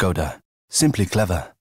Skoda. Simply clever.